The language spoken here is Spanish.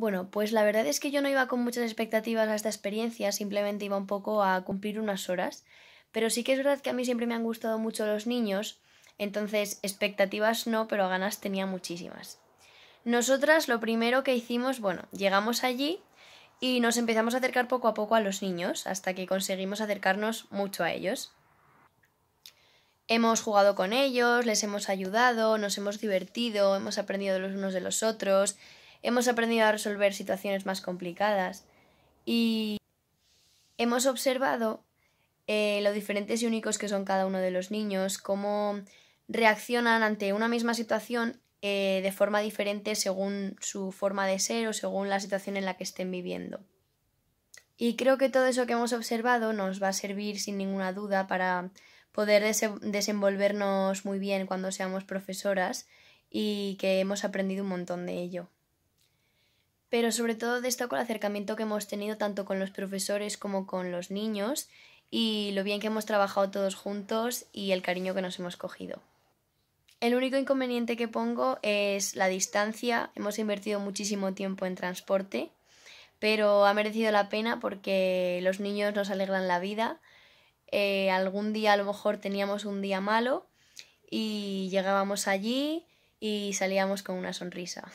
Bueno, pues la verdad es que yo no iba con muchas expectativas a esta experiencia, simplemente iba un poco a cumplir unas horas, pero sí que es verdad que a mí siempre me han gustado mucho los niños, entonces expectativas no, pero ganas tenía muchísimas. Nosotras lo primero que hicimos, bueno, llegamos allí y nos empezamos a acercar poco a poco a los niños, hasta que conseguimos acercarnos mucho a ellos. Hemos jugado con ellos, les hemos ayudado, nos hemos divertido, hemos aprendido los unos de los otros, hemos aprendido a resolver situaciones más complicadas y hemos observado eh, lo diferentes y únicos que son cada uno de los niños, cómo reaccionan ante una misma situación eh, de forma diferente según su forma de ser o según la situación en la que estén viviendo. Y creo que todo eso que hemos observado nos va a servir sin ninguna duda para poder desenvolvernos muy bien cuando seamos profesoras y que hemos aprendido un montón de ello pero sobre todo destaco el acercamiento que hemos tenido tanto con los profesores como con los niños y lo bien que hemos trabajado todos juntos y el cariño que nos hemos cogido. El único inconveniente que pongo es la distancia. Hemos invertido muchísimo tiempo en transporte, pero ha merecido la pena porque los niños nos alegran la vida. Eh, algún día a lo mejor teníamos un día malo y llegábamos allí y salíamos con una sonrisa.